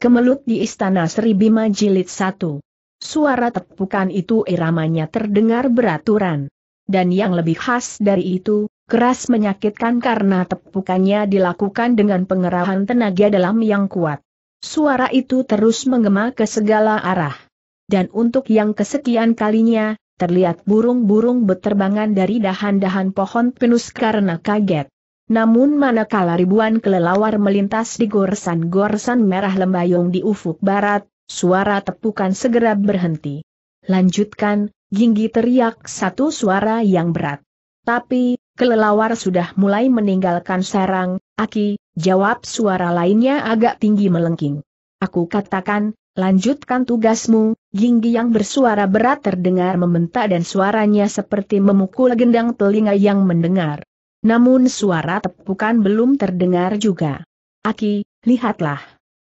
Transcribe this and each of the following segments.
Kemelut di Istana Sri Bima Jilid 1. Suara tepukan itu iramanya terdengar beraturan. Dan yang lebih khas dari itu, keras menyakitkan karena tepukannya dilakukan dengan pengerahan tenaga dalam yang kuat. Suara itu terus menggema ke segala arah. Dan untuk yang kesekian kalinya, terlihat burung-burung beterbangan dari dahan-dahan pohon pinus karena kaget. Namun manakala ribuan kelelawar melintas di goresan-goresan merah lembayung di ufuk barat, suara tepukan segera berhenti. Lanjutkan, Ginggi teriak satu suara yang berat. Tapi, kelelawar sudah mulai meninggalkan sarang, Aki, jawab suara lainnya agak tinggi melengking. Aku katakan, lanjutkan tugasmu, Ginggi yang bersuara berat terdengar membentak dan suaranya seperti memukul gendang telinga yang mendengar. Namun suara tepukan belum terdengar juga. Aki, lihatlah.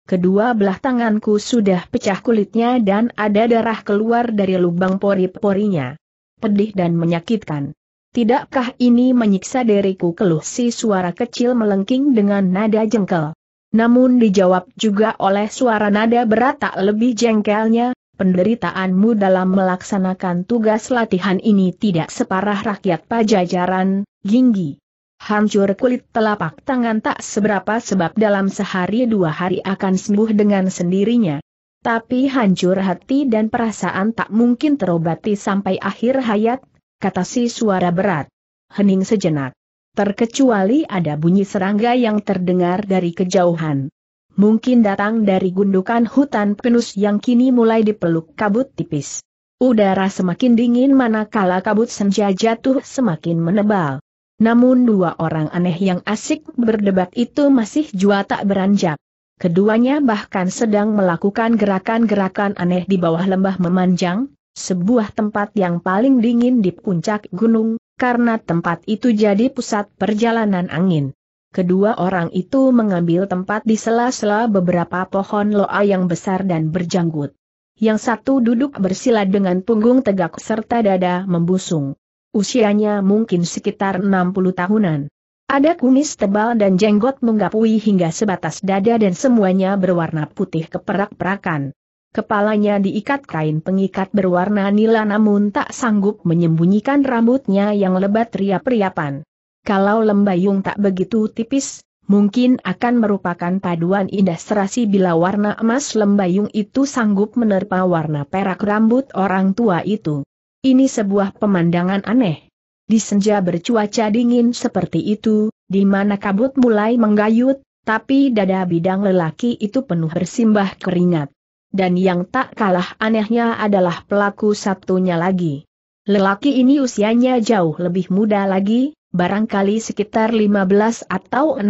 Kedua belah tanganku sudah pecah kulitnya dan ada darah keluar dari lubang pori-porinya. Pedih dan menyakitkan. Tidakkah ini menyiksa diriku keluh si suara kecil melengking dengan nada jengkel. Namun dijawab juga oleh suara nada berat tak lebih jengkelnya, penderitaanmu dalam melaksanakan tugas latihan ini tidak separah rakyat pajajaran, Ginggi. Hancur kulit telapak tangan tak seberapa sebab dalam sehari dua hari akan sembuh dengan sendirinya. Tapi hancur hati dan perasaan tak mungkin terobati sampai akhir hayat, kata si suara berat. Hening sejenak. Terkecuali ada bunyi serangga yang terdengar dari kejauhan. Mungkin datang dari gundukan hutan penus yang kini mulai dipeluk kabut tipis. Udara semakin dingin manakala kabut senja jatuh semakin menebal. Namun dua orang aneh yang asik berdebat itu masih jua tak beranjak. Keduanya bahkan sedang melakukan gerakan-gerakan aneh di bawah lembah memanjang, sebuah tempat yang paling dingin di puncak gunung, karena tempat itu jadi pusat perjalanan angin. Kedua orang itu mengambil tempat di sela-sela beberapa pohon loa yang besar dan berjanggut. Yang satu duduk bersila dengan punggung tegak serta dada membusung. Usianya mungkin sekitar 60 tahunan. Ada kumis tebal dan jenggot menggapui hingga sebatas dada dan semuanya berwarna putih keperak-perakan. Kepalanya diikat kain pengikat berwarna nila namun tak sanggup menyembunyikan rambutnya yang lebat riap-riapan. Kalau lembayung tak begitu tipis, mungkin akan merupakan paduan indah serasi bila warna emas lembayung itu sanggup menerpa warna perak rambut orang tua itu. Ini sebuah pemandangan aneh. Di senja bercuaca dingin seperti itu, di mana kabut mulai menggayut, tapi dada bidang lelaki itu penuh bersimbah keringat. Dan yang tak kalah anehnya adalah pelaku satunya lagi. Lelaki ini usianya jauh lebih muda lagi, barangkali sekitar 15 atau 16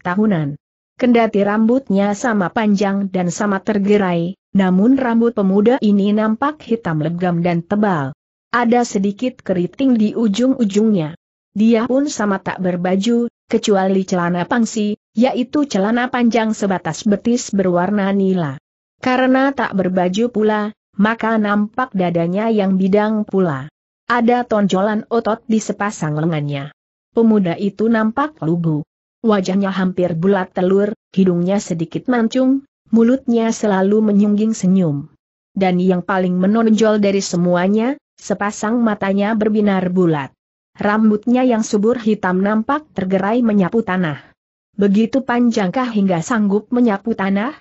tahunan. Kendati rambutnya sama panjang dan sama tergerai, namun rambut pemuda ini nampak hitam legam dan tebal. Ada sedikit keriting di ujung-ujungnya. Dia pun sama tak berbaju, kecuali celana pangsi, yaitu celana panjang sebatas betis berwarna nila. Karena tak berbaju pula, maka nampak dadanya yang bidang pula. Ada tonjolan otot di sepasang lengannya. Pemuda itu nampak lugu. Wajahnya hampir bulat telur, hidungnya sedikit mancung, mulutnya selalu menyungging senyum. Dan yang paling menonjol dari semuanya, Sepasang matanya berbinar bulat. Rambutnya yang subur hitam nampak tergerai menyapu tanah. Begitu panjangkah hingga sanggup menyapu tanah?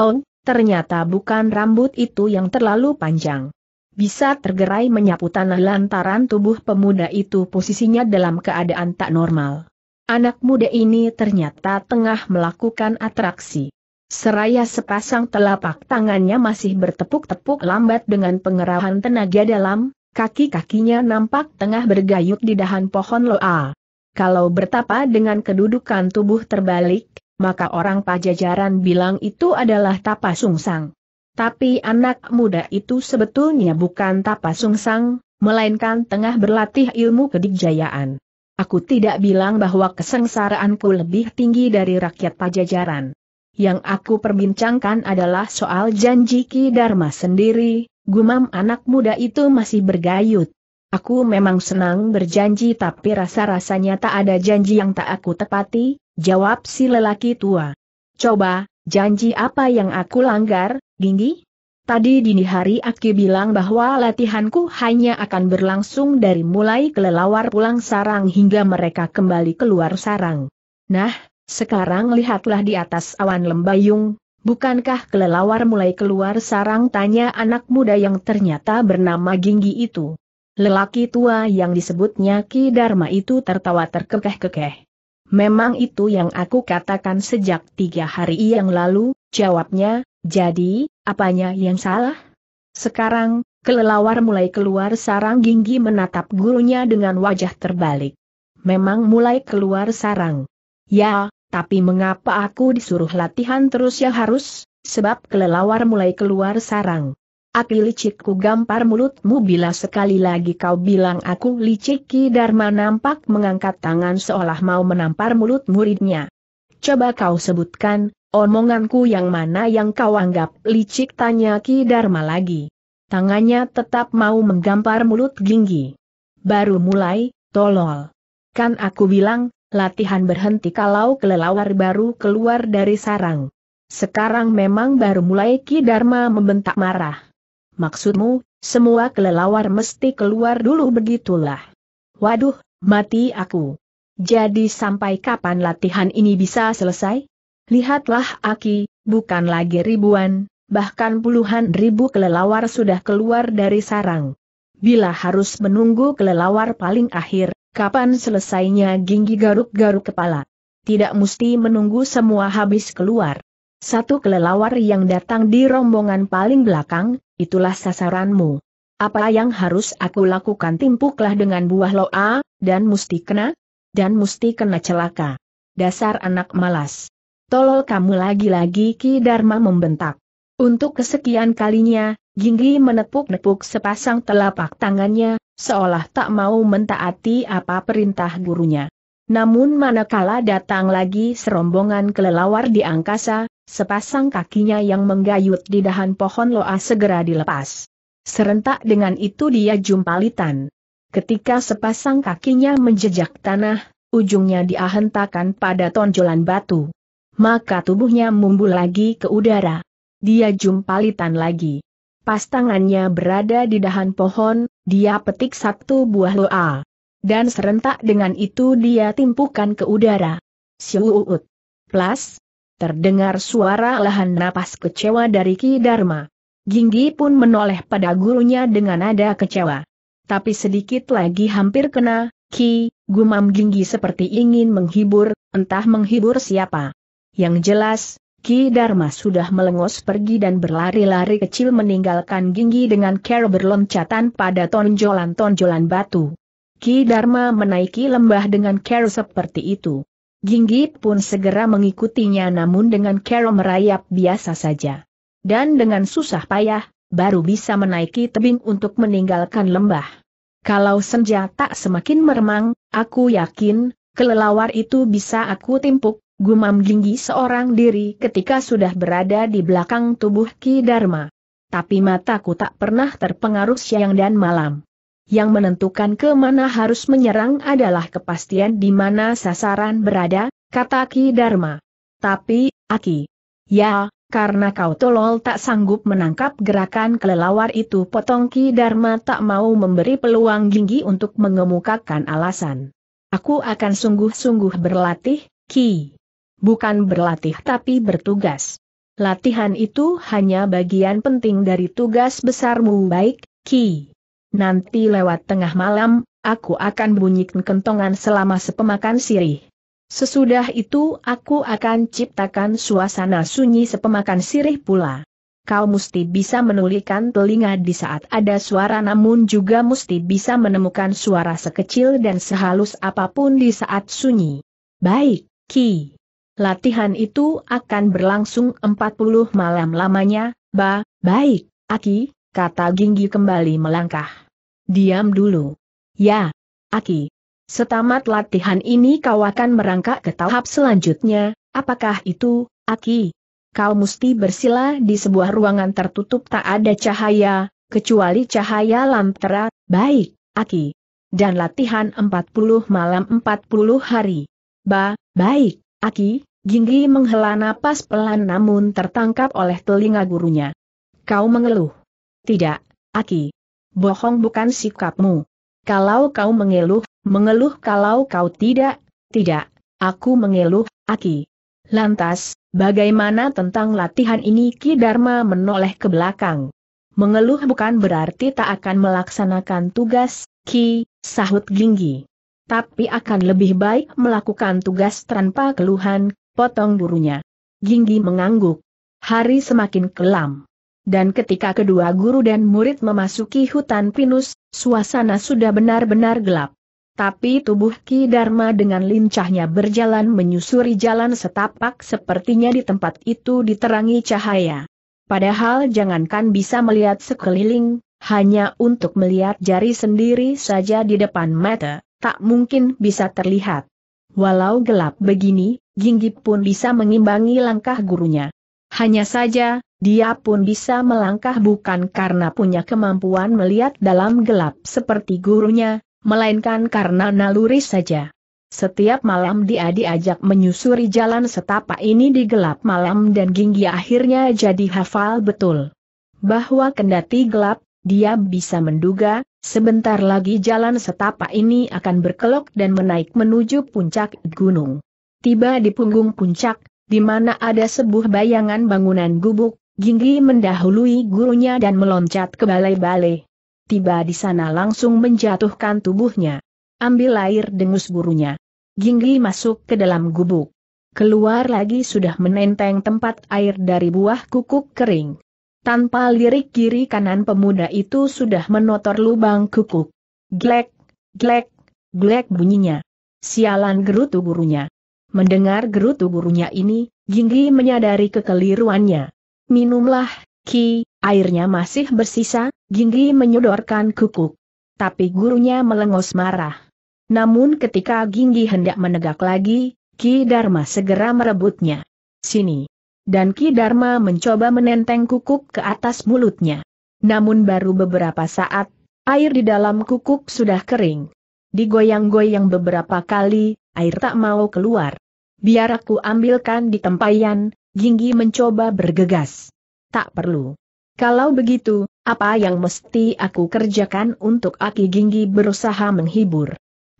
Oh, ternyata bukan rambut itu yang terlalu panjang. Bisa tergerai menyapu tanah lantaran tubuh pemuda itu posisinya dalam keadaan tak normal. Anak muda ini ternyata tengah melakukan atraksi. Seraya sepasang telapak tangannya masih bertepuk-tepuk lambat dengan pengerahan tenaga dalam, Kaki-kakinya nampak tengah bergayut di dahan pohon loa. Kalau bertapa dengan kedudukan tubuh terbalik, maka orang pajajaran bilang itu adalah tapa sungsang. Tapi anak muda itu sebetulnya bukan tapa sungsang, melainkan tengah berlatih ilmu kedikjayaan. Aku tidak bilang bahwa kesengsaraanku lebih tinggi dari rakyat pajajaran. Yang aku perbincangkan adalah soal janji Ki Dharma sendiri, Gumam anak muda itu masih bergayut. Aku memang senang berjanji tapi rasa-rasanya tak ada janji yang tak aku tepati, jawab si lelaki tua. Coba, janji apa yang aku langgar, Dinggi? Tadi dini hari aku bilang bahwa latihanku hanya akan berlangsung dari mulai kelelawar pulang sarang hingga mereka kembali keluar sarang. Nah, sekarang lihatlah di atas awan lembayung, Bukankah kelelawar mulai keluar sarang tanya anak muda yang ternyata bernama Ginggi itu? Lelaki tua yang disebutnya Ki Dharma itu tertawa terkekeh-kekeh. Memang itu yang aku katakan sejak tiga hari yang lalu, jawabnya, jadi, apanya yang salah? Sekarang, kelelawar mulai keluar sarang Ginggi menatap gurunya dengan wajah terbalik. Memang mulai keluar sarang. Ya, tapi mengapa aku disuruh latihan terus ya harus, sebab kelelawar mulai keluar sarang. Aku licikku gampar mulutmu bila sekali lagi kau bilang aku licik Ki Dharma nampak mengangkat tangan seolah mau menampar mulut muridnya. Coba kau sebutkan, omonganku yang mana yang kau anggap licik tanya Ki Dharma lagi. Tangannya tetap mau menggampar mulut Ginggi. Baru mulai, tolol. Kan aku bilang, latihan berhenti kalau kelelawar baru keluar dari sarang. Sekarang memang baru mulai Ki Dharma membentak marah. Maksudmu, semua kelelawar mesti keluar dulu begitulah. Waduh, mati aku. Jadi sampai kapan latihan ini bisa selesai? Lihatlah Aki, bukan lagi ribuan, bahkan puluhan ribu kelelawar sudah keluar dari sarang. Bila harus menunggu kelelawar paling akhir, Kapan selesainya ginggi garuk-garuk kepala? Tidak mesti menunggu semua habis keluar. Satu kelelawar yang datang di rombongan paling belakang, itulah sasaranmu. Apa yang harus aku lakukan timpuklah dengan buah loa, dan mesti kena, dan mesti kena celaka. Dasar anak malas. Tolol kamu lagi-lagi Ki Dharma membentak. Untuk kesekian kalinya, Ginggi menepuk-nepuk sepasang telapak tangannya, seolah tak mau mentaati apa perintah gurunya. Namun manakala datang lagi serombongan kelelawar di angkasa, sepasang kakinya yang menggayut di dahan pohon loa segera dilepas. Serentak dengan itu dia jumpalitan. Ketika sepasang kakinya menjejak tanah, ujungnya diahentakan pada tonjolan batu. Maka tubuhnya mumbul lagi ke udara. Dia jumpalitan lagi. Pas tangannya berada di dahan pohon, dia petik satu buah loa. Dan serentak dengan itu dia timpukan ke udara. Siuut. Plus, terdengar suara lahan napas kecewa dari Ki Dharma. Ginggi pun menoleh pada gurunya dengan nada kecewa. Tapi sedikit lagi hampir kena, Ki, gumam Ginggi seperti ingin menghibur, entah menghibur siapa. Yang jelas, Ki Dharma sudah melengos pergi dan berlari-lari kecil meninggalkan Ginggi dengan care berloncatan pada tonjolan-tonjolan batu. Ki Dharma menaiki lembah dengan care seperti itu. Ginggi pun segera mengikutinya namun dengan care merayap biasa saja. Dan dengan susah payah, baru bisa menaiki tebing untuk meninggalkan lembah. Kalau senja tak semakin meremang, aku yakin, kelelawar itu bisa aku timpuk, Gumam Jinggi seorang diri ketika sudah berada di belakang tubuh Ki Dharma. Tapi mataku tak pernah terpengaruh siang dan malam. Yang menentukan kemana harus menyerang adalah kepastian di mana sasaran berada, kata Ki Dharma. Tapi, Aki. Ya, karena kau tolol tak sanggup menangkap gerakan kelelawar itu potong Ki Dharma tak mau memberi peluang Jinggi untuk mengemukakan alasan. Aku akan sungguh-sungguh berlatih, Ki bukan berlatih tapi bertugas. Latihan itu hanya bagian penting dari tugas besarmu baik, Ki. Nanti lewat tengah malam, aku akan bunyikan kentongan selama sepemakan sirih. Sesudah itu aku akan ciptakan suasana sunyi sepemakan sirih pula. Kau mesti bisa menulikan telinga di saat ada suara namun juga mesti bisa menemukan suara sekecil dan sehalus apapun di saat sunyi. Baik, Ki. Latihan itu akan berlangsung 40 malam lamanya, ba, baik, Aki, kata Ginggi kembali melangkah. Diam dulu. Ya, Aki. Setamat latihan ini kau akan merangkak ke tahap selanjutnya, apakah itu, Aki? Kau mesti bersila di sebuah ruangan tertutup tak ada cahaya, kecuali cahaya lantera, baik, Aki. Dan latihan 40 malam 40 hari. Ba, baik, Aki, Ginggi menghela napas pelan namun tertangkap oleh telinga gurunya. Kau mengeluh. Tidak, Aki. Bohong bukan sikapmu. Kalau kau mengeluh, mengeluh kalau kau tidak, tidak, aku mengeluh, Aki. Lantas, bagaimana tentang latihan ini Ki Dharma menoleh ke belakang? Mengeluh bukan berarti tak akan melaksanakan tugas, Ki, sahut Ginggi tapi akan lebih baik melakukan tugas tanpa keluhan, potong gurunya. Ginggi mengangguk. Hari semakin kelam. Dan ketika kedua guru dan murid memasuki hutan pinus, suasana sudah benar-benar gelap. Tapi tubuh Ki Dharma dengan lincahnya berjalan menyusuri jalan setapak sepertinya di tempat itu diterangi cahaya. Padahal jangankan bisa melihat sekeliling, hanya untuk melihat jari sendiri saja di depan mata, tak mungkin bisa terlihat. Walau gelap begini, Ginggi pun bisa mengimbangi langkah gurunya. Hanya saja, dia pun bisa melangkah bukan karena punya kemampuan melihat dalam gelap seperti gurunya, melainkan karena naluri saja. Setiap malam dia diajak menyusuri jalan setapak ini di gelap malam dan Ginggi akhirnya jadi hafal betul. Bahwa kendati gelap, dia bisa menduga, sebentar lagi jalan setapak ini akan berkelok dan menaik menuju puncak gunung. Tiba di punggung puncak, di mana ada sebuah bayangan bangunan gubuk, Ginggi mendahului gurunya dan meloncat ke balai-balai. Tiba di sana langsung menjatuhkan tubuhnya. Ambil air dengus gurunya. Ginggi masuk ke dalam gubuk. Keluar lagi sudah menenteng tempat air dari buah kukuk kering tanpa lirik kiri kanan pemuda itu sudah menotor lubang kukuk. Glek, glek, glek bunyinya. Sialan gerutu gurunya. Mendengar gerutu gurunya ini, Gingi menyadari kekeliruannya. Minumlah, Ki, airnya masih bersisa, Gingi menyodorkan kukuk. Tapi gurunya melengos marah. Namun ketika Gingi hendak menegak lagi, Ki Dharma segera merebutnya. Sini dan Ki Dharma mencoba menenteng kukuk ke atas mulutnya. Namun baru beberapa saat, air di dalam kukuk sudah kering. Digoyang-goyang beberapa kali, air tak mau keluar. Biar aku ambilkan di tempayan, Ginggi mencoba bergegas. Tak perlu. Kalau begitu, apa yang mesti aku kerjakan untuk Aki Ginggi berusaha menghibur?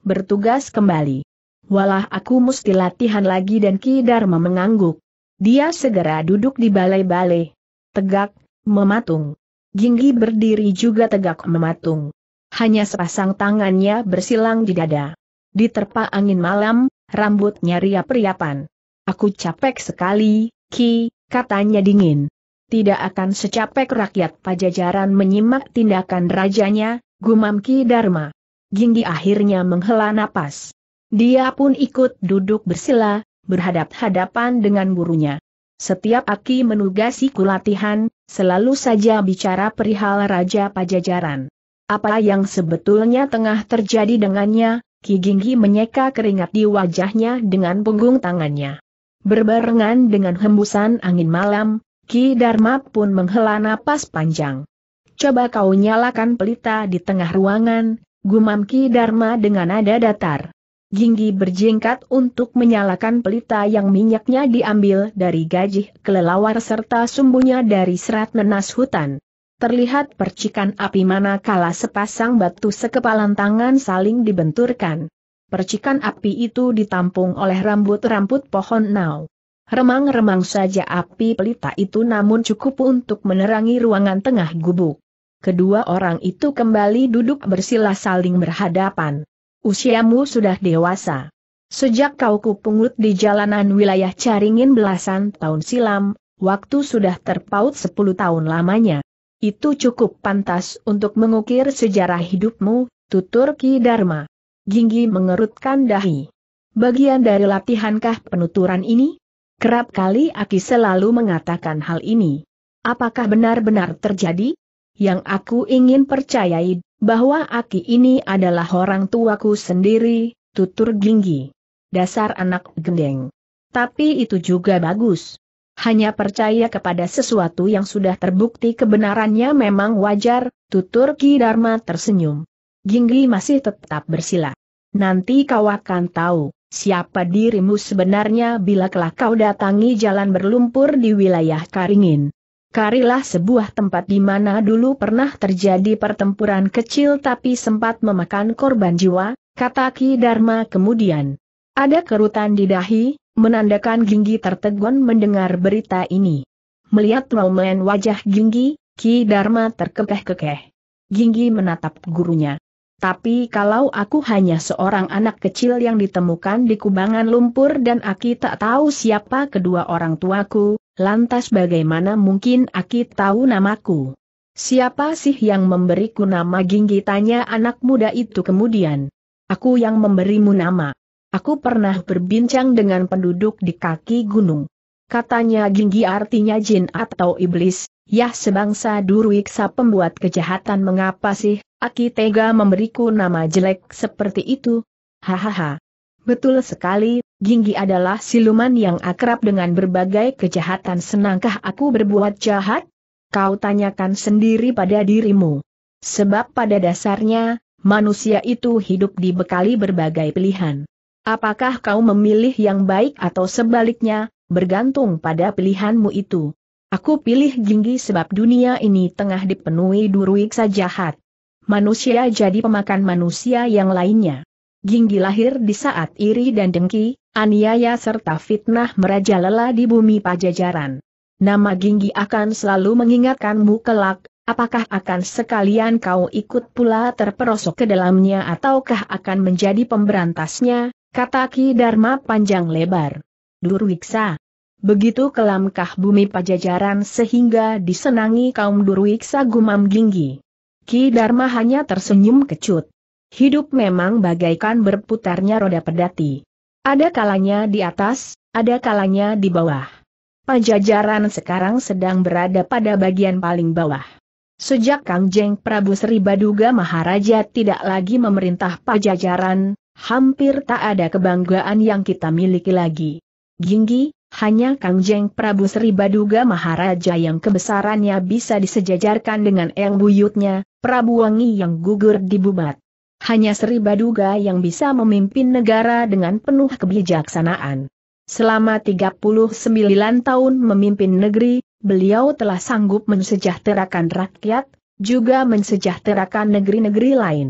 Bertugas kembali. Walah aku mesti latihan lagi dan Ki Dharma mengangguk. Dia segera duduk di balai-balai. Tegak, mematung. Ginggi berdiri juga tegak mematung. Hanya sepasang tangannya bersilang di dada. Diterpa angin malam, rambutnya riap-riapan. Aku capek sekali, Ki, katanya dingin. Tidak akan secapek rakyat pajajaran menyimak tindakan rajanya, gumam Ki Dharma. Ginggi akhirnya menghela napas. Dia pun ikut duduk bersila, berhadap-hadapan dengan gurunya. Setiap Aki menugasi latihan, selalu saja bicara perihal Raja Pajajaran. Apa yang sebetulnya tengah terjadi dengannya, Ki Ginggi menyeka keringat di wajahnya dengan punggung tangannya. Berbarengan dengan hembusan angin malam, Ki Dharma pun menghela napas panjang. Coba kau nyalakan pelita di tengah ruangan, gumam Ki Dharma dengan nada datar. Ginggi berjingkat untuk menyalakan pelita yang minyaknya diambil dari gajih kelelawar serta sumbunya dari serat nenas hutan. Terlihat percikan api mana kala sepasang batu sekepalan tangan saling dibenturkan. Percikan api itu ditampung oleh rambut-rambut pohon nau. Remang-remang saja api pelita itu namun cukup untuk menerangi ruangan tengah gubuk. Kedua orang itu kembali duduk bersila saling berhadapan usiamu sudah dewasa. Sejak kau kupungut di jalanan wilayah Caringin belasan tahun silam, waktu sudah terpaut sepuluh tahun lamanya. Itu cukup pantas untuk mengukir sejarah hidupmu, tutur Ki Dharma. Ginggi mengerutkan dahi. Bagian dari latihankah penuturan ini? Kerap kali Aki selalu mengatakan hal ini. Apakah benar-benar terjadi? Yang aku ingin percayai bahwa Aki ini adalah orang tuaku sendiri, tutur Ginggi. Dasar anak gendeng. Tapi itu juga bagus. Hanya percaya kepada sesuatu yang sudah terbukti kebenarannya memang wajar, tutur Ki Dharma tersenyum. Ginggi masih tetap bersila. Nanti kau akan tahu, siapa dirimu sebenarnya bila kelak kau datangi jalan berlumpur di wilayah Karingin. Karilah sebuah tempat di mana dulu pernah terjadi pertempuran kecil tapi sempat memakan korban jiwa, kata Ki Dharma kemudian. Ada kerutan di dahi, menandakan Ginggi tertegun mendengar berita ini. Melihat momen wajah Ginggi, Ki Dharma terkekeh-kekeh. Ginggi menatap gurunya. Tapi kalau aku hanya seorang anak kecil yang ditemukan di kubangan lumpur dan aku tak tahu siapa kedua orang tuaku, lantas bagaimana mungkin Aki tahu namaku? Siapa sih yang memberiku nama Ginggi tanya anak muda itu kemudian. Aku yang memberimu nama. Aku pernah berbincang dengan penduduk di kaki gunung. Katanya Ginggi artinya jin atau iblis, Yah sebangsa durwiksa pembuat kejahatan mengapa sih, Aki tega memberiku nama jelek seperti itu? Hahaha. Betul sekali, Ginggi adalah siluman yang akrab dengan berbagai kejahatan senangkah aku berbuat jahat? Kau tanyakan sendiri pada dirimu. Sebab pada dasarnya, manusia itu hidup dibekali berbagai pilihan. Apakah kau memilih yang baik atau sebaliknya, bergantung pada pilihanmu itu. Aku pilih Ginggi sebab dunia ini tengah dipenuhi duruiksa jahat. Manusia jadi pemakan manusia yang lainnya. Ginggi lahir di saat iri dan dengki, aniaya serta fitnah merajalela di bumi pajajaran. Nama Ginggi akan selalu mengingatkanmu kelak, apakah akan sekalian kau ikut pula terperosok ke dalamnya ataukah akan menjadi pemberantasnya, kata Ki Dharma panjang lebar. Durwiksa. Begitu kelamkah bumi pajajaran sehingga disenangi kaum Durwiksa gumam Ginggi. Ki Dharma hanya tersenyum kecut. Hidup memang bagaikan berputarnya roda pedati. Ada kalanya di atas, ada kalanya di bawah. Pajajaran sekarang sedang berada pada bagian paling bawah. Sejak Kang Jeng Prabu Sri Baduga Maharaja tidak lagi memerintah pajajaran, hampir tak ada kebanggaan yang kita miliki lagi. Ginggi, hanya Kang Jeng Prabu Sri Baduga Maharaja yang kebesarannya bisa disejajarkan dengan yang buyutnya, Prabu Wangi yang gugur di bubat. Hanya Sri Baduga yang bisa memimpin negara dengan penuh kebijaksanaan. Selama 39 tahun memimpin negeri, beliau telah sanggup mensejahterakan rakyat, juga mensejahterakan negeri-negeri lain.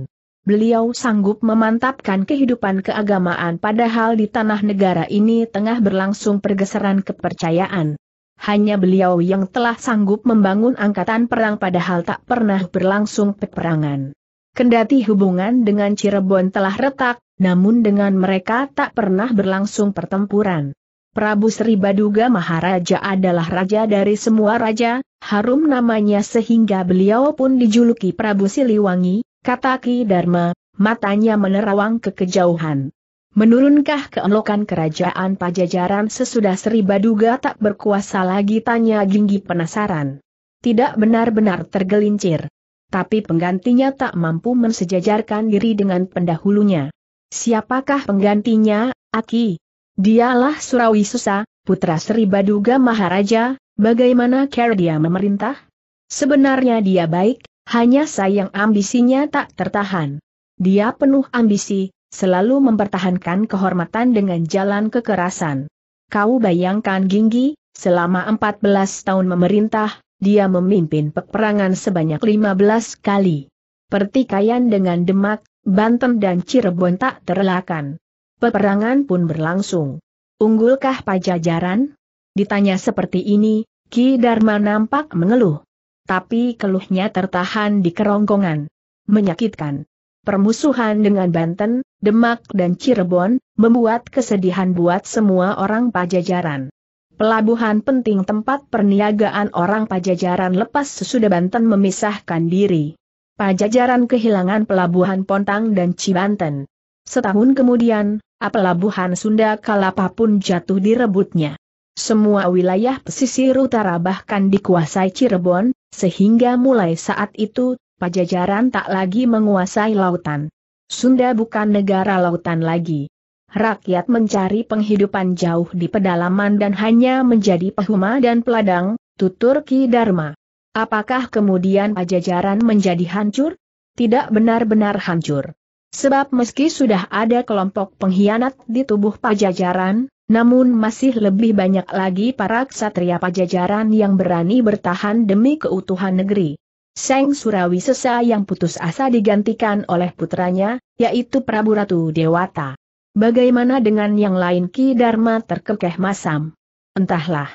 Beliau sanggup memantapkan kehidupan keagamaan padahal di tanah negara ini tengah berlangsung pergeseran kepercayaan. Hanya beliau yang telah sanggup membangun angkatan perang padahal tak pernah berlangsung peperangan. Kendati hubungan dengan Cirebon telah retak, namun dengan mereka tak pernah berlangsung pertempuran. Prabu Sri Baduga Maharaja adalah raja dari semua raja, harum namanya sehingga beliau pun dijuluki Prabu Siliwangi, kata Ki Dharma, matanya menerawang ke kejauhan. Menurunkah keelokan kerajaan pajajaran sesudah Sri Baduga tak berkuasa lagi tanya Ginggi penasaran. Tidak benar-benar tergelincir tapi penggantinya tak mampu mensejajarkan diri dengan pendahulunya. Siapakah penggantinya, Aki? Dialah Surawi Susa, putra Sri Baduga Maharaja, bagaimana cara dia memerintah? Sebenarnya dia baik, hanya sayang ambisinya tak tertahan. Dia penuh ambisi, selalu mempertahankan kehormatan dengan jalan kekerasan. Kau bayangkan Ginggi, selama 14 tahun memerintah, dia memimpin peperangan sebanyak 15 kali. Pertikaian dengan Demak, Banten dan Cirebon tak terelakkan. Peperangan pun berlangsung. Unggulkah Pajajaran? Ditanya seperti ini, Ki Dharma nampak mengeluh. Tapi keluhnya tertahan di kerongkongan. Menyakitkan. Permusuhan dengan Banten, Demak dan Cirebon, membuat kesedihan buat semua orang Pajajaran. Pelabuhan penting tempat perniagaan orang pajajaran lepas sesudah Banten memisahkan diri. Pajajaran kehilangan pelabuhan Pontang dan Cibanten. Setahun kemudian, pelabuhan Sunda Kalapa pun jatuh direbutnya. Semua wilayah pesisir utara bahkan dikuasai Cirebon, sehingga mulai saat itu, pajajaran tak lagi menguasai lautan. Sunda bukan negara lautan lagi rakyat mencari penghidupan jauh di pedalaman dan hanya menjadi pehuma dan peladang, tutur Ki Dharma. Apakah kemudian pajajaran menjadi hancur? Tidak benar-benar hancur. Sebab meski sudah ada kelompok pengkhianat di tubuh pajajaran, namun masih lebih banyak lagi para ksatria pajajaran yang berani bertahan demi keutuhan negeri. Seng Surawi Sesa yang putus asa digantikan oleh putranya, yaitu Prabu Ratu Dewata. Bagaimana dengan yang lain Ki Dharma terkekeh masam? Entahlah.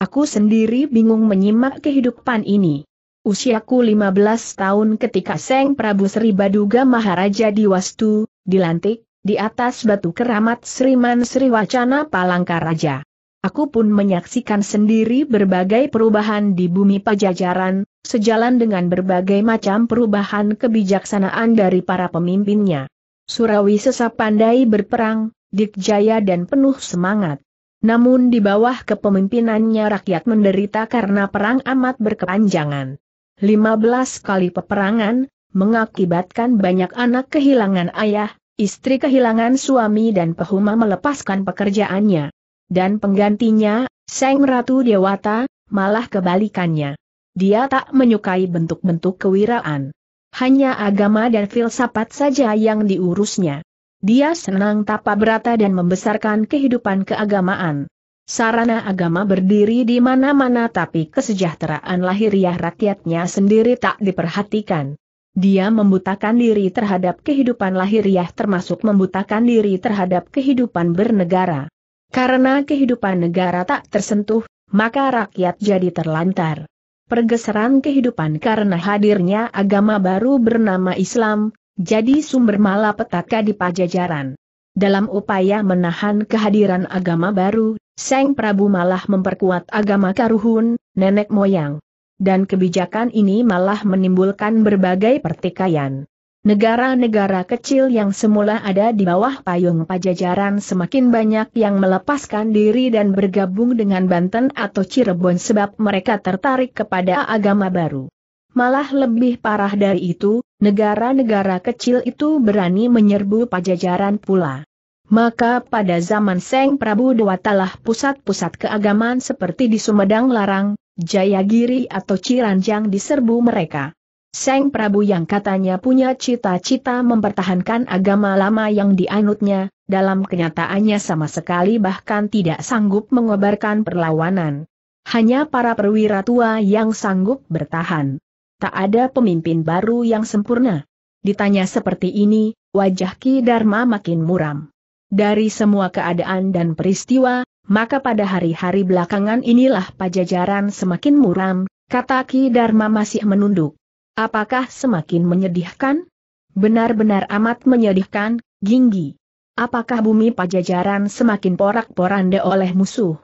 Aku sendiri bingung menyimak kehidupan ini. Usiaku 15 tahun ketika Seng Prabu Sri Baduga Maharaja Diwastu, dilantik, di atas batu keramat Sriman Sri Wacana Palangkaraja. Aku pun menyaksikan sendiri berbagai perubahan di bumi pajajaran, sejalan dengan berbagai macam perubahan kebijaksanaan dari para pemimpinnya. Surawi sesa pandai berperang, dikjaya dan penuh semangat. Namun di bawah kepemimpinannya rakyat menderita karena perang amat berkepanjangan. 15 kali peperangan, mengakibatkan banyak anak kehilangan ayah, istri kehilangan suami dan Pehuma melepaskan pekerjaannya. Dan penggantinya, Seng Ratu Dewata, malah kebalikannya. Dia tak menyukai bentuk-bentuk kewiraan. Hanya agama dan filsafat saja yang diurusnya. Dia senang tapa berata dan membesarkan kehidupan keagamaan. Sarana agama berdiri di mana-mana tapi kesejahteraan lahiriah rakyatnya sendiri tak diperhatikan. Dia membutakan diri terhadap kehidupan lahiriah termasuk membutakan diri terhadap kehidupan bernegara. Karena kehidupan negara tak tersentuh, maka rakyat jadi terlantar pergeseran kehidupan karena hadirnya agama baru bernama Islam, jadi sumber malapetaka di pajajaran. Dalam upaya menahan kehadiran agama baru, Seng Prabu malah memperkuat agama Karuhun, nenek moyang. Dan kebijakan ini malah menimbulkan berbagai pertikaian. Negara-negara kecil yang semula ada di bawah payung pajajaran semakin banyak yang melepaskan diri dan bergabung dengan Banten atau Cirebon sebab mereka tertarik kepada agama baru. Malah lebih parah dari itu, negara-negara kecil itu berani menyerbu pajajaran pula. Maka pada zaman Seng Prabu Dewatalah pusat-pusat keagamaan seperti di Sumedang Larang, Jayagiri atau Ciranjang diserbu mereka. Seng Prabu yang katanya punya cita-cita mempertahankan agama lama yang dianutnya, dalam kenyataannya sama sekali bahkan tidak sanggup mengobarkan perlawanan. Hanya para perwira tua yang sanggup bertahan. Tak ada pemimpin baru yang sempurna. Ditanya seperti ini, wajah Ki Dharma makin muram. Dari semua keadaan dan peristiwa, maka pada hari-hari belakangan inilah pajajaran semakin muram, kata Ki Dharma masih menunduk. Apakah semakin menyedihkan? Benar-benar amat menyedihkan, Ginggi. Apakah bumi pajajaran semakin porak-poranda oleh musuh?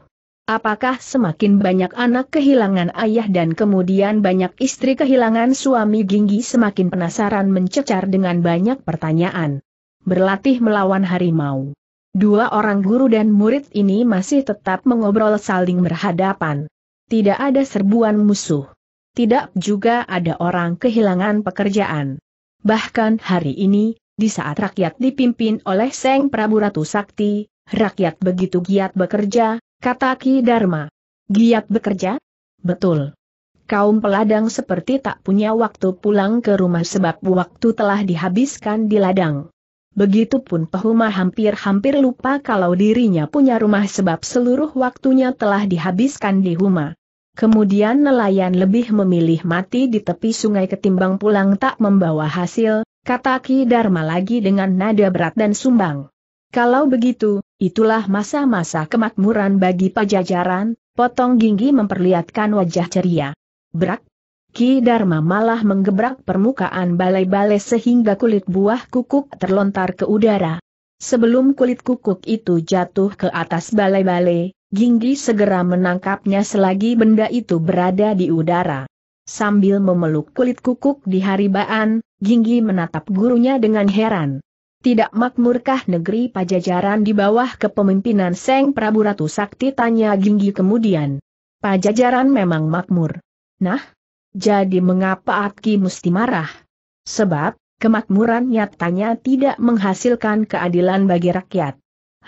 Apakah semakin banyak anak kehilangan ayah dan kemudian banyak istri kehilangan suami Ginggi semakin penasaran mencecar dengan banyak pertanyaan. Berlatih melawan harimau. Dua orang guru dan murid ini masih tetap mengobrol saling berhadapan. Tidak ada serbuan musuh tidak juga ada orang kehilangan pekerjaan. Bahkan hari ini, di saat rakyat dipimpin oleh Seng Prabu Ratu Sakti, rakyat begitu giat bekerja, kata Ki Dharma. Giat bekerja? Betul. Kaum peladang seperti tak punya waktu pulang ke rumah sebab waktu telah dihabiskan di ladang. Begitupun Pahuma hampir-hampir lupa kalau dirinya punya rumah sebab seluruh waktunya telah dihabiskan di rumah. Kemudian nelayan lebih memilih mati di tepi sungai ketimbang pulang tak membawa hasil, kata Ki Dharma lagi dengan nada berat dan sumbang. Kalau begitu, itulah masa-masa kemakmuran bagi pajajaran, potong ginggi memperlihatkan wajah ceria. Brak, Ki Dharma malah menggebrak permukaan balai-balai sehingga kulit buah kukuk terlontar ke udara. Sebelum kulit kukuk itu jatuh ke atas balai-balai, Ginggi segera menangkapnya selagi benda itu berada di udara. Sambil memeluk kulit kukuk di haribaan, Ginggi menatap gurunya dengan heran. Tidak makmurkah negeri pajajaran di bawah kepemimpinan Seng Prabu Ratu Sakti tanya Ginggi kemudian. Pajajaran memang makmur. Nah, jadi mengapa Atki mesti marah? Sebab, kemakmuran nyatanya tidak menghasilkan keadilan bagi rakyat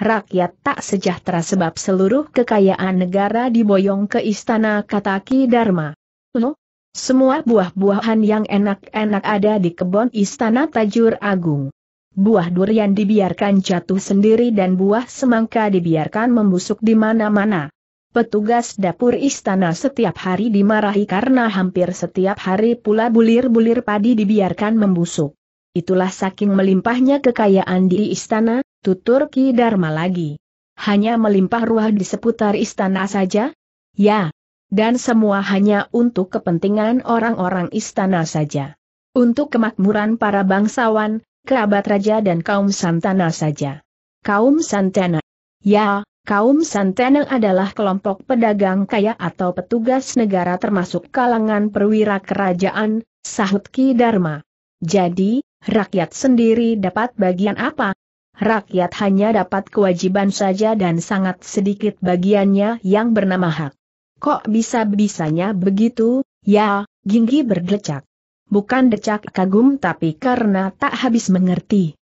rakyat tak sejahtera sebab seluruh kekayaan negara diboyong ke istana Kataki Dharma. Loh? Semua buah-buahan yang enak-enak ada di kebun istana Tajur Agung. Buah durian dibiarkan jatuh sendiri dan buah semangka dibiarkan membusuk di mana-mana. Petugas dapur istana setiap hari dimarahi karena hampir setiap hari pula bulir-bulir padi dibiarkan membusuk. Itulah saking melimpahnya kekayaan di istana, tutur Ki Dharma lagi. Hanya melimpah ruah di seputar istana saja? Ya. Dan semua hanya untuk kepentingan orang-orang istana saja. Untuk kemakmuran para bangsawan, kerabat raja dan kaum santana saja. Kaum santana. Ya, kaum santana adalah kelompok pedagang kaya atau petugas negara termasuk kalangan perwira kerajaan, sahut Ki Dharma. Jadi, rakyat sendiri dapat bagian apa? rakyat hanya dapat kewajiban saja dan sangat sedikit bagiannya yang bernama hak. Kok bisa-bisanya begitu, ya, Ginggi berdecak. Bukan decak kagum tapi karena tak habis mengerti.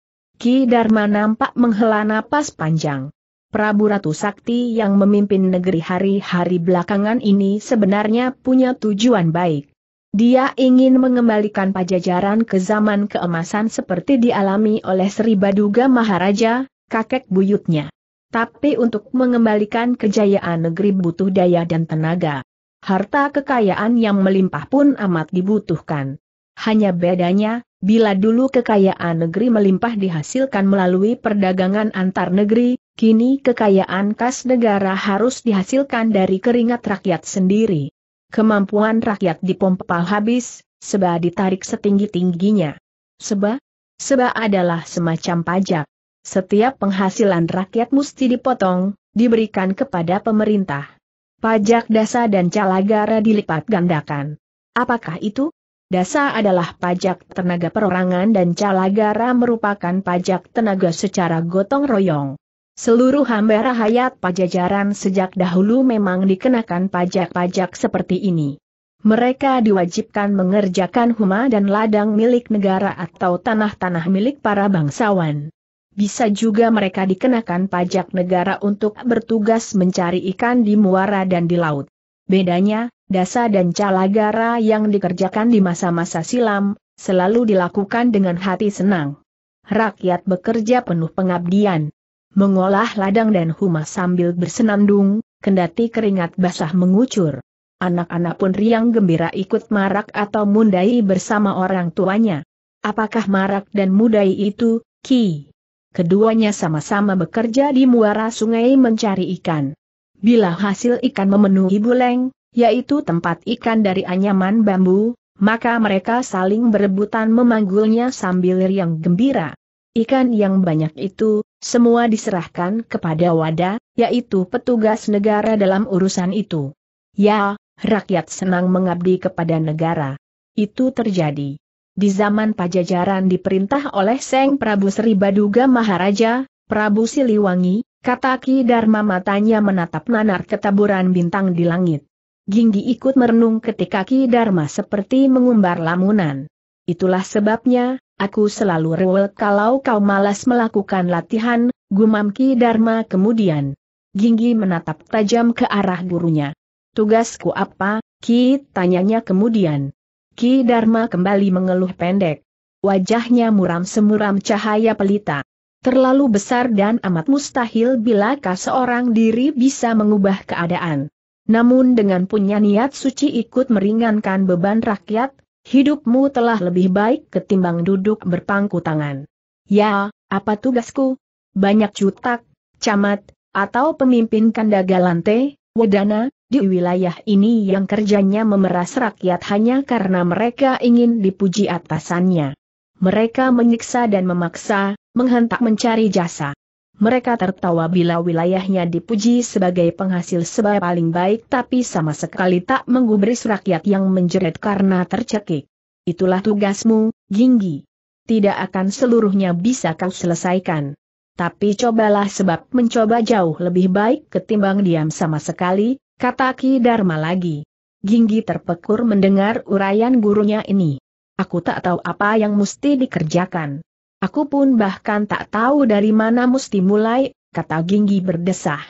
Ki Dharma nampak menghela napas panjang. Prabu Ratu Sakti yang memimpin negeri hari-hari belakangan ini sebenarnya punya tujuan baik. Dia ingin mengembalikan pajajaran ke zaman keemasan seperti dialami oleh Sri Baduga Maharaja, kakek buyutnya. Tapi untuk mengembalikan kejayaan negeri butuh daya dan tenaga. Harta kekayaan yang melimpah pun amat dibutuhkan. Hanya bedanya, bila dulu kekayaan negeri melimpah dihasilkan melalui perdagangan antar negeri, kini kekayaan kas negara harus dihasilkan dari keringat rakyat sendiri. Kemampuan rakyat dipompa habis, seba ditarik setinggi-tingginya. Seba? Seba adalah semacam pajak. Setiap penghasilan rakyat mesti dipotong, diberikan kepada pemerintah. Pajak dasa dan calagara dilipat gandakan. Apakah itu? Dasa adalah pajak tenaga perorangan dan calagara merupakan pajak tenaga secara gotong royong. Seluruh hamba rahayat pajajaran sejak dahulu memang dikenakan pajak-pajak seperti ini. Mereka diwajibkan mengerjakan huma dan ladang milik negara atau tanah-tanah milik para bangsawan. Bisa juga mereka dikenakan pajak negara untuk bertugas mencari ikan di muara dan di laut. Bedanya, dasa dan calagara yang dikerjakan di masa-masa silam, selalu dilakukan dengan hati senang. Rakyat bekerja penuh pengabdian mengolah ladang dan humas sambil bersenandung, kendati keringat basah mengucur. Anak-anak pun riang gembira ikut marak atau mundai bersama orang tuanya. Apakah marak dan mudai itu, Ki? Keduanya sama-sama bekerja di muara sungai mencari ikan. Bila hasil ikan memenuhi buleng, yaitu tempat ikan dari anyaman bambu, maka mereka saling berebutan memanggulnya sambil riang gembira. Ikan yang banyak itu, semua diserahkan kepada WADA, yaitu petugas negara dalam urusan itu. Ya, rakyat senang mengabdi kepada negara. Itu terjadi. Di zaman pajajaran diperintah oleh Seng Prabu Sri Baduga Maharaja, Prabu Siliwangi, kata Ki Dharma matanya menatap nanar ketaburan bintang di langit. Ginggi ikut merenung ketika Ki Dharma seperti mengumbar lamunan. Itulah sebabnya, aku selalu rewel kalau kau malas melakukan latihan, gumam Ki Dharma kemudian. Ginggi menatap tajam ke arah gurunya. Tugasku apa, Ki? tanyanya kemudian. Ki Dharma kembali mengeluh pendek. Wajahnya muram semuram cahaya pelita. Terlalu besar dan amat mustahil bila kau seorang diri bisa mengubah keadaan. Namun dengan punya niat suci ikut meringankan beban rakyat, Hidupmu telah lebih baik ketimbang duduk berpangku tangan. Ya, apa tugasku? Banyak cutak, camat, atau pemimpin kanda galante, wedana, di wilayah ini yang kerjanya memeras rakyat hanya karena mereka ingin dipuji atasannya. Mereka menyiksa dan memaksa, menghentak mencari jasa. Mereka tertawa bila wilayahnya dipuji sebagai penghasil sebab paling baik tapi sama sekali tak menggubris rakyat yang menjerit karena tercekik. Itulah tugasmu, Ginggi. Tidak akan seluruhnya bisa kau selesaikan. Tapi cobalah sebab mencoba jauh lebih baik ketimbang diam sama sekali, kata Ki Dharma lagi. Ginggi terpekur mendengar uraian gurunya ini. Aku tak tahu apa yang mesti dikerjakan. Aku pun bahkan tak tahu dari mana mesti mulai, kata Ginggi berdesah.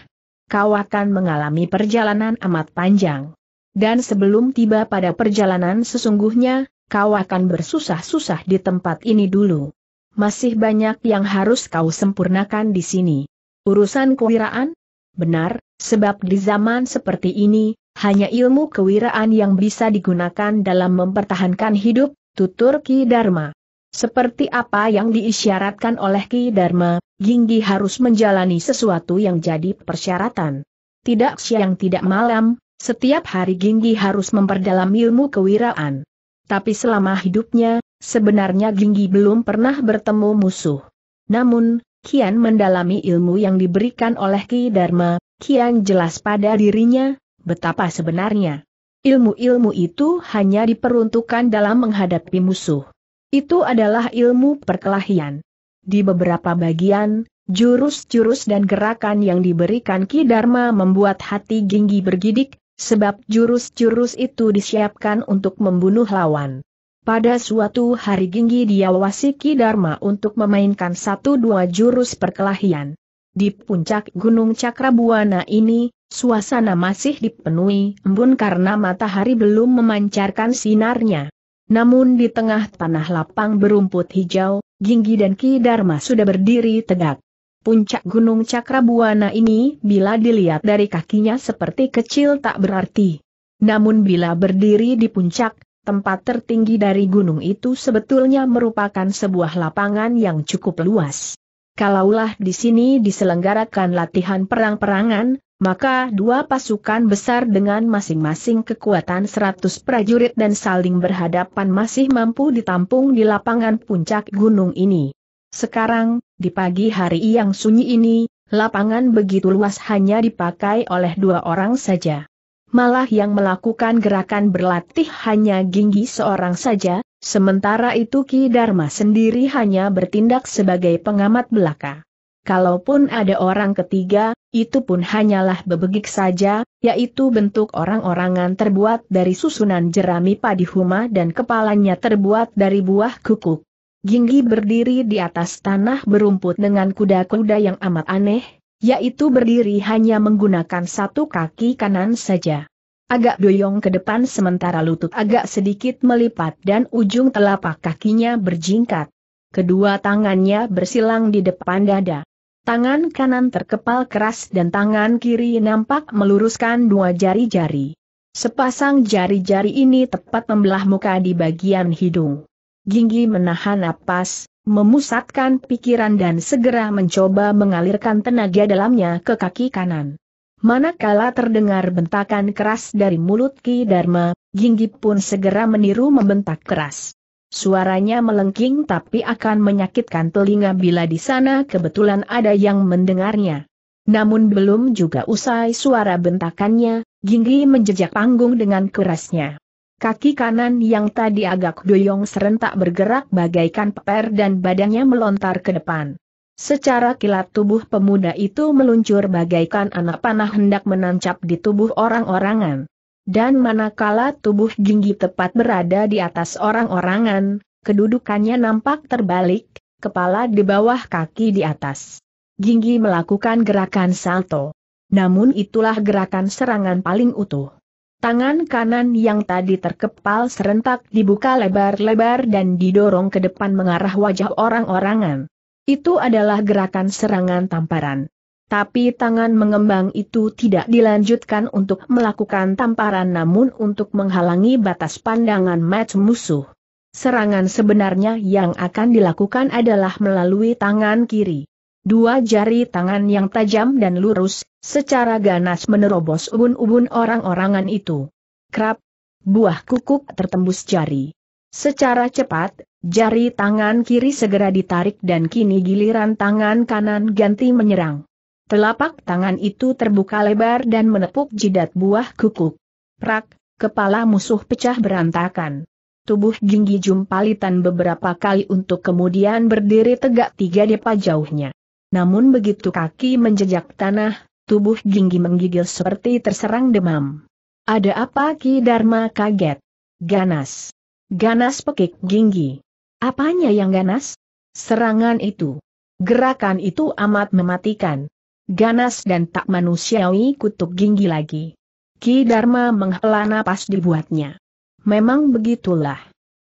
Kau akan mengalami perjalanan amat panjang. Dan sebelum tiba pada perjalanan sesungguhnya, kau akan bersusah-susah di tempat ini dulu. Masih banyak yang harus kau sempurnakan di sini. Urusan kewiraan? Benar, sebab di zaman seperti ini, hanya ilmu kewiraan yang bisa digunakan dalam mempertahankan hidup, tutur Ki Dharma. Seperti apa yang diisyaratkan oleh Ki Dharma, Ginggi harus menjalani sesuatu yang jadi persyaratan. Tidak siang tidak malam, setiap hari Ginggi harus memperdalam ilmu kewiraan. Tapi selama hidupnya, sebenarnya Ginggi belum pernah bertemu musuh. Namun, kian mendalami ilmu yang diberikan oleh Ki Dharma, kian jelas pada dirinya, betapa sebenarnya. Ilmu-ilmu itu hanya diperuntukkan dalam menghadapi musuh. Itu adalah ilmu perkelahian. Di beberapa bagian, jurus-jurus dan gerakan yang diberikan Ki Dharma membuat hati Ginggi bergidik, sebab jurus-jurus itu disiapkan untuk membunuh lawan. Pada suatu hari Ginggi diawasi Ki Dharma untuk memainkan satu dua jurus perkelahian. Di puncak Gunung Cakrabuana ini, suasana masih dipenuhi embun karena matahari belum memancarkan sinarnya. Namun di tengah tanah lapang berumput hijau, Ginggi dan Ki Dharma sudah berdiri tegak. Puncak Gunung Cakrabuana ini bila dilihat dari kakinya seperti kecil tak berarti. Namun bila berdiri di puncak, tempat tertinggi dari gunung itu sebetulnya merupakan sebuah lapangan yang cukup luas. Kalaulah di sini diselenggarakan latihan perang-perangan, maka dua pasukan besar dengan masing-masing kekuatan 100 prajurit dan saling berhadapan masih mampu ditampung di lapangan puncak gunung ini. Sekarang, di pagi hari yang sunyi ini, lapangan begitu luas hanya dipakai oleh dua orang saja. Malah yang melakukan gerakan berlatih hanya Ginggi seorang saja, sementara itu Ki Dharma sendiri hanya bertindak sebagai pengamat belaka. Kalaupun ada orang ketiga, itu pun hanyalah bebegik saja, yaitu bentuk orang-orangan terbuat dari susunan jerami padi huma dan kepalanya terbuat dari buah kukuk. Ginggi berdiri di atas tanah berumput dengan kuda-kuda yang amat aneh, yaitu berdiri hanya menggunakan satu kaki kanan saja. Agak doyong ke depan sementara lutut agak sedikit melipat dan ujung telapak kakinya berjingkat. Kedua tangannya bersilang di depan dada. Tangan kanan terkepal keras dan tangan kiri nampak meluruskan dua jari-jari. Sepasang jari-jari ini tepat membelah muka di bagian hidung. Ginggi menahan napas, memusatkan pikiran dan segera mencoba mengalirkan tenaga dalamnya ke kaki kanan. Manakala terdengar bentakan keras dari mulut Ki Dharma, Ginggi pun segera meniru membentak keras. Suaranya melengking tapi akan menyakitkan telinga bila di sana kebetulan ada yang mendengarnya. Namun belum juga usai suara bentakannya, Ginggi menjejak panggung dengan kerasnya. Kaki kanan yang tadi agak doyong serentak bergerak bagaikan peper dan badannya melontar ke depan. Secara kilat tubuh pemuda itu meluncur bagaikan anak panah hendak menancap di tubuh orang-orangan. Dan manakala tubuh Jinggi tepat berada di atas orang-orangan, kedudukannya nampak terbalik, kepala di bawah kaki di atas. Jinggi melakukan gerakan salto. Namun itulah gerakan serangan paling utuh. Tangan kanan yang tadi terkepal serentak dibuka lebar-lebar dan didorong ke depan mengarah wajah orang-orangan. Itu adalah gerakan serangan tamparan. Tapi tangan mengembang itu tidak dilanjutkan untuk melakukan tamparan namun untuk menghalangi batas pandangan match musuh. Serangan sebenarnya yang akan dilakukan adalah melalui tangan kiri. Dua jari tangan yang tajam dan lurus, secara ganas menerobos ubun-ubun orang-orangan itu. Krap, buah kukuk tertembus jari. Secara cepat, jari tangan kiri segera ditarik dan kini giliran tangan kanan ganti menyerang. Telapak tangan itu terbuka lebar dan menepuk jidat buah kuku. Prak, kepala musuh pecah berantakan. Tubuh Ginggi Jumpalitan beberapa kali untuk kemudian berdiri tegak tiga depa jauhnya. Namun begitu kaki menjejak tanah, tubuh Ginggi menggigil seperti terserang demam. Ada apa Ki Dharma kaget? Ganas. Ganas pekik Ginggi. Apanya yang ganas? Serangan itu. Gerakan itu amat mematikan ganas dan tak manusiawi kutuk ginggi lagi. Ki Dharma menghela napas dibuatnya. Memang begitulah.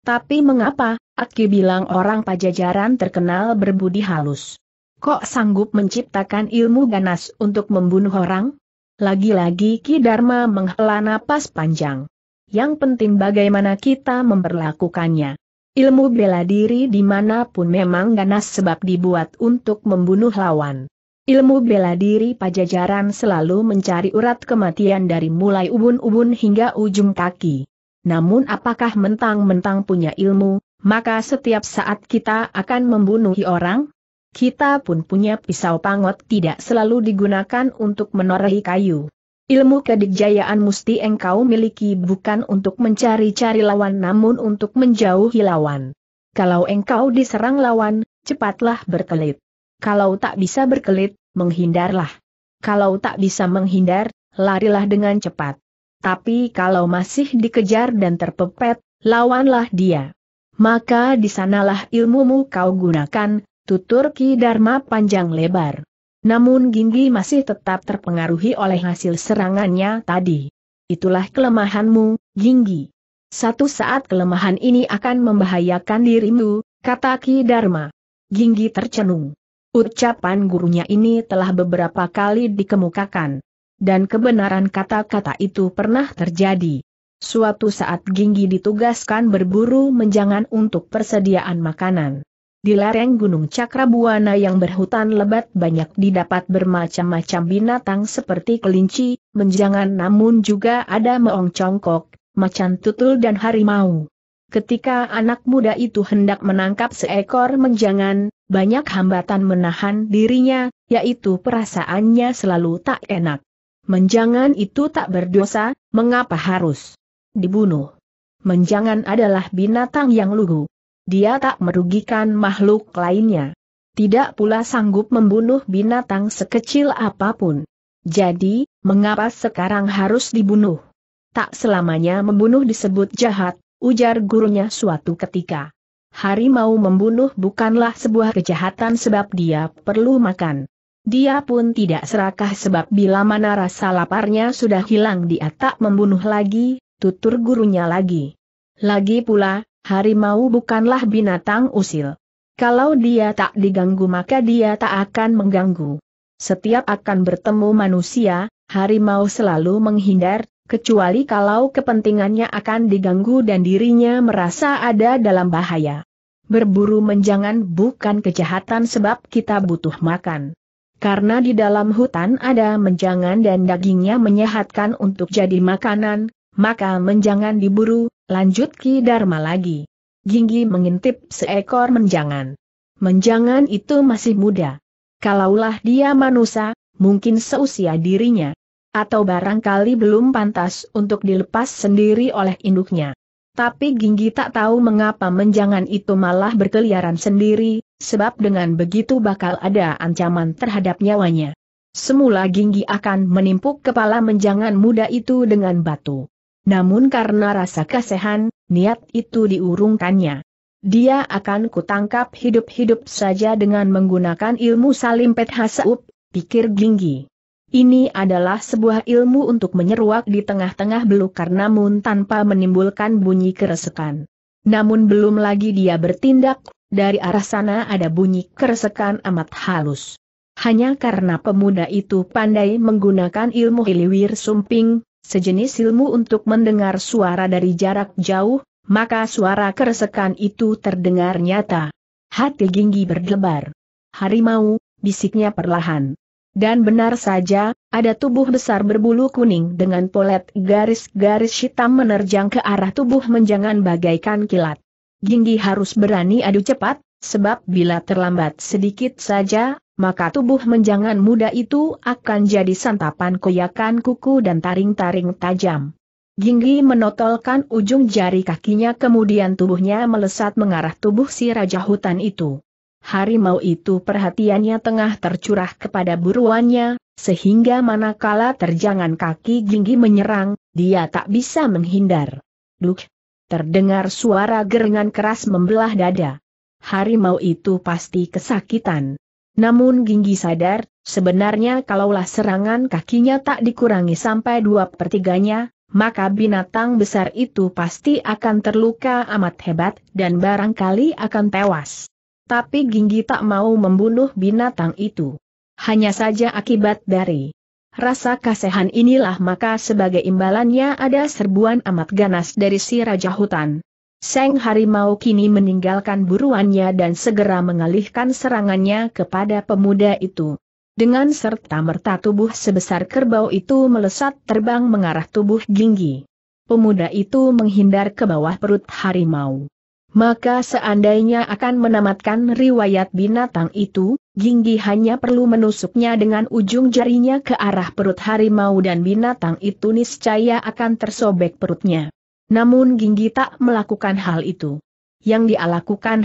Tapi mengapa, Aki bilang orang pajajaran terkenal berbudi halus. Kok sanggup menciptakan ilmu ganas untuk membunuh orang? Lagi-lagi Ki Dharma menghela napas panjang. Yang penting bagaimana kita memperlakukannya. Ilmu bela diri dimanapun memang ganas sebab dibuat untuk membunuh lawan. Ilmu bela diri pajajaran selalu mencari urat kematian dari mulai ubun-ubun hingga ujung kaki. Namun apakah mentang-mentang punya ilmu, maka setiap saat kita akan membunuhi orang? Kita pun punya pisau pangot tidak selalu digunakan untuk menorehi kayu. Ilmu kedikjayaan mesti engkau miliki bukan untuk mencari-cari lawan namun untuk menjauhi lawan. Kalau engkau diserang lawan, cepatlah berkelit. Kalau tak bisa berkelit, menghindarlah. Kalau tak bisa menghindar, larilah dengan cepat. Tapi kalau masih dikejar dan terpepet, lawanlah dia. Maka di sanalah ilmumu kau gunakan, tutur Ki Dharma panjang lebar. Namun Ginggi masih tetap terpengaruhi oleh hasil serangannya tadi. Itulah kelemahanmu, Ginggi. Satu saat kelemahan ini akan membahayakan dirimu, kata Ki Dharma. Ginggi tercenung. Ucapan gurunya ini telah beberapa kali dikemukakan. Dan kebenaran kata-kata itu pernah terjadi. Suatu saat Ginggi ditugaskan berburu menjangan untuk persediaan makanan. Di lereng Gunung Cakrabuana yang berhutan lebat banyak didapat bermacam-macam binatang seperti kelinci, menjangan namun juga ada meong congkok, macan tutul dan harimau. Ketika anak muda itu hendak menangkap seekor menjangan, banyak hambatan menahan dirinya, yaitu perasaannya selalu tak enak. Menjangan itu tak berdosa, mengapa harus dibunuh? Menjangan adalah binatang yang lugu. Dia tak merugikan makhluk lainnya. Tidak pula sanggup membunuh binatang sekecil apapun. Jadi, mengapa sekarang harus dibunuh? Tak selamanya membunuh disebut jahat, ujar gurunya suatu ketika. Harimau membunuh bukanlah sebuah kejahatan sebab dia perlu makan. Dia pun tidak serakah sebab bila mana rasa laparnya sudah hilang dia tak membunuh lagi, tutur gurunya lagi. Lagi pula, harimau bukanlah binatang usil. Kalau dia tak diganggu maka dia tak akan mengganggu. Setiap akan bertemu manusia, harimau selalu menghindar, kecuali kalau kepentingannya akan diganggu dan dirinya merasa ada dalam bahaya. Berburu menjangan bukan kejahatan sebab kita butuh makan. Karena di dalam hutan ada menjangan dan dagingnya menyehatkan untuk jadi makanan, maka menjangan diburu, lanjut Ki Dharma lagi. Ginggi mengintip seekor menjangan. Menjangan itu masih muda. Kalaulah dia manusia, mungkin seusia dirinya. Atau barangkali belum pantas untuk dilepas sendiri oleh induknya. Tapi Ginggi tak tahu mengapa menjangan itu malah berkeliaran sendiri, sebab dengan begitu bakal ada ancaman terhadap nyawanya. Semula Ginggi akan menimpuk kepala menjangan muda itu dengan batu. Namun karena rasa kasihan, niat itu diurungkannya. Dia akan kutangkap hidup-hidup saja dengan menggunakan ilmu salim hasaup, pikir Ginggi. Ini adalah sebuah ilmu untuk menyeruak di tengah-tengah belukar namun tanpa menimbulkan bunyi keresekan. Namun belum lagi dia bertindak, dari arah sana ada bunyi keresekan amat halus. Hanya karena pemuda itu pandai menggunakan ilmu hiliwir sumping, sejenis ilmu untuk mendengar suara dari jarak jauh, maka suara keresekan itu terdengar nyata. Hati Ginggi berdebar. Harimau, bisiknya perlahan. Dan benar saja, ada tubuh besar berbulu kuning dengan polet garis-garis hitam menerjang ke arah tubuh menjangan bagaikan kilat. Ginggi harus berani adu cepat, sebab bila terlambat sedikit saja, maka tubuh menjangan muda itu akan jadi santapan koyakan kuku dan taring-taring tajam. Ginggi menotolkan ujung jari kakinya kemudian tubuhnya melesat mengarah tubuh si Raja Hutan itu harimau itu perhatiannya tengah tercurah kepada buruannya, sehingga manakala terjangan kaki Ginggi menyerang, dia tak bisa menghindar. Duk! Terdengar suara gerengan keras membelah dada. Harimau itu pasti kesakitan. Namun Ginggi sadar, sebenarnya kalaulah serangan kakinya tak dikurangi sampai dua pertiganya, maka binatang besar itu pasti akan terluka amat hebat dan barangkali akan tewas tapi Ginggi tak mau membunuh binatang itu. Hanya saja akibat dari rasa kasihan inilah maka sebagai imbalannya ada serbuan amat ganas dari si Raja Hutan. Seng Harimau kini meninggalkan buruannya dan segera mengalihkan serangannya kepada pemuda itu. Dengan serta merta tubuh sebesar kerbau itu melesat terbang mengarah tubuh Ginggi. Pemuda itu menghindar ke bawah perut harimau. Maka seandainya akan menamatkan riwayat binatang itu, Ginggi hanya perlu menusuknya dengan ujung jarinya ke arah perut harimau dan binatang itu niscaya akan tersobek perutnya. Namun Ginggi tak melakukan hal itu. Yang dia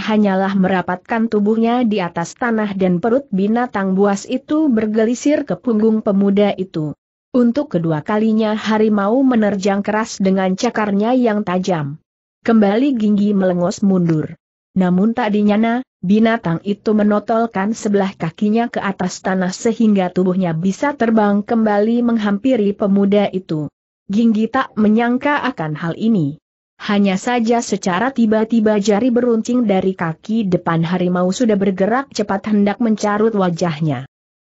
hanyalah merapatkan tubuhnya di atas tanah dan perut binatang buas itu bergelisir ke punggung pemuda itu. Untuk kedua kalinya harimau menerjang keras dengan cakarnya yang tajam. Kembali Ginggi melengos mundur. Namun tak dinyana, binatang itu menotolkan sebelah kakinya ke atas tanah sehingga tubuhnya bisa terbang kembali menghampiri pemuda itu. Ginggi tak menyangka akan hal ini. Hanya saja secara tiba-tiba jari beruncing dari kaki depan harimau sudah bergerak cepat hendak mencarut wajahnya.